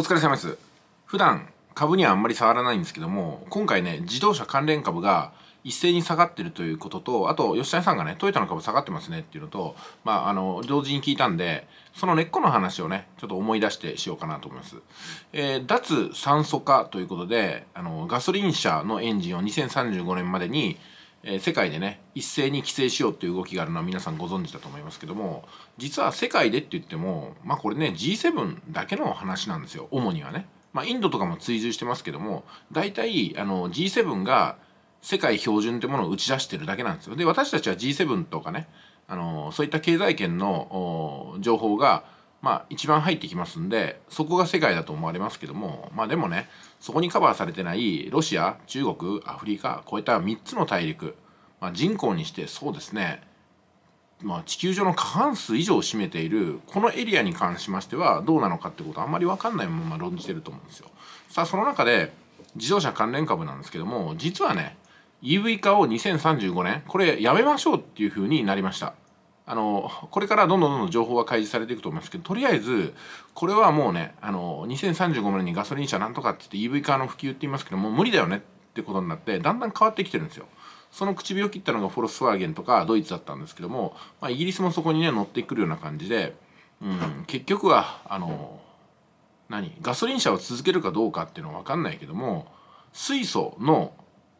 お疲れ様です。普段株にはあんまり触らないんですけども、今回ね、自動車関連株が一斉に下がってるということと、あと、吉谷さんがね、トヨタの株下がってますねっていうのと、まあ、あの、同時に聞いたんで、その根っこの話をね、ちょっと思い出してしようかなと思います。えー、脱酸素化ということで、あの、ガソリン車のエンジンを2035年までに、え世界でね一斉に規制しようっていう動きがあるのは皆さんご存知だと思いますけども実は世界でって言ってもまあこれね G7 だけの話なんですよ主にはね。まあ、インドとかも追従してますけども大体あの G7 が世界標準ってものを打ち出してるだけなんですよ。で私たちは G7 とかねあのそういった経済圏の情報がまあ一番入ってきますんで、そこが世界だと思われますけども、まあでもね、そこにカバーされてないロシア、中国、アフリカ、こういった3つの大陸、まあ、人口にしてそうですね、まあ、地球上の過半数以上を占めているこのエリアに関しましてはどうなのかってことはあんまり分かんないまま論じてると思うんですよ。さあその中で自動車関連株なんですけども実はね EV 化を2035年これやめましょうっていうふうになりました。あのこれからどんどんどんどん情報は開示されていくと思いますけどとりあえずこれはもうねあの2035年にガソリン車なんとかって言って EV 化の普及って言いますけどもう無理だよねってことになってだんだん変わってきてるんですよ。その口火を切ったのがフォルスワーゲンとかドイツだったんですけども、まあ、イギリスもそこにね乗ってくるような感じで、うん、結局はあの何ガソリン車を続けるかどうかっていうのは分かんないけども水素の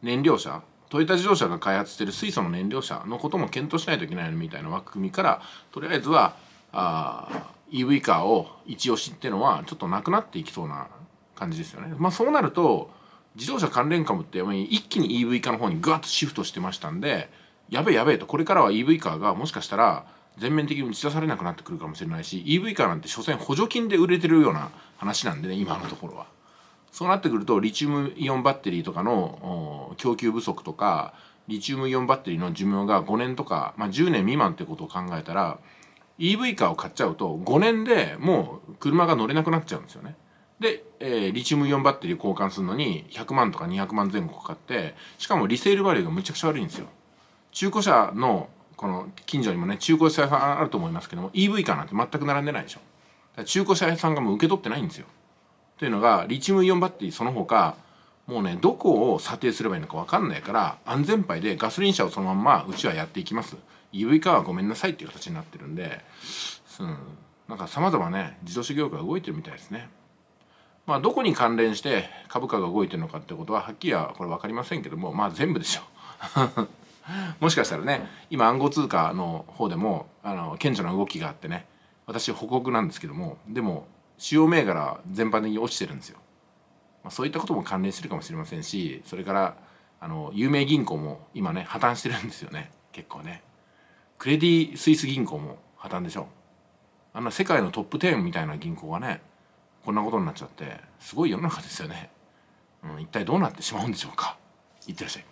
燃料車トヨタ自動車が開発してる水素の燃料車のことも検討しないといけないみたいな枠組みからとりあえずはあ EV カーを一押しっていうのはちょっとなくなっていきそうな感じですよね。まあ、そうなると自動車関連株って一気に EV 化の方にグワッとシフトしてましたんでやべえやべえとこれからは EV カーがもしかしたら全面的に打ち出されなくなってくるかもしれないし EV カーなんて所詮補助金で売れてるような話なんでね今のところは。そうなってくるとリチウムイオンバッテリーとかの供給不足とかリチウムイオンバッテリーの寿命が5年とか、まあ、10年未満ってことを考えたら EV カーを買っちゃうと5年でもう車が乗れなくなっちゃうんですよね。で、えー、リチウムイオンバッテリー交換するのに100万とか200万前後かかってしかもリセールバリューがむちゃくちゃ悪いんですよ。中古車のこの近所にもね中古車屋さんあると思いますけども EV カーなんて全く並んでないでしょ。中古車屋さんがもう受け取ってないんですよ。というのがリチウムイオンバッテリーその他もうねどこを査定すればいいのか分かんないから安全牌でガソリン車をそのまんまうちはやっていきます EV 化はごめんなさいっていう形になってるんで、うん、なんかざまね自動車業界動いてるみたいですね。まあ、どこに関連して株価が動いてるのかってことははっきりはこれ分かりませんけどもまあ全部でしょう もしかしたらね今暗号通貨の方でもあの顕著な動きがあってね私報告なんですけどもでも主要銘柄全般的に落ちてるんですよ、まあ、そういったことも関連してるかもしれませんしそれからあの有名銀行も今ね破綻してるんですよね結構ねクレディ・スイス銀行も破綻でしょあんな世界のトップ10みたいな銀行がねこんなことになっちゃってすごい世の中ですよね、うん、一体どうなってしまうんでしょうかいってらっしゃい